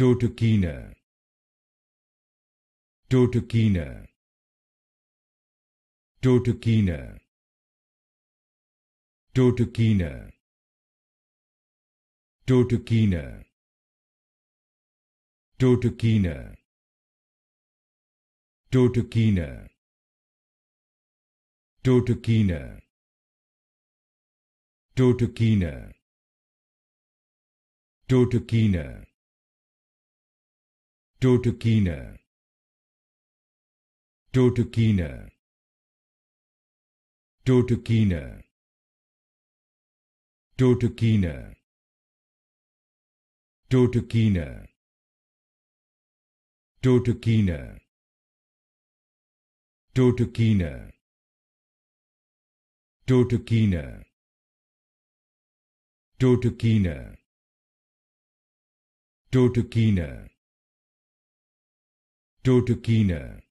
Totokina Totokina Totokina Totokina Totokina Totokina Totokina Totokina Totokina Totokina Totokina Totokina Totokina Totokina Totokina Totokina Totokina Totokina Totokina Totokina Totokina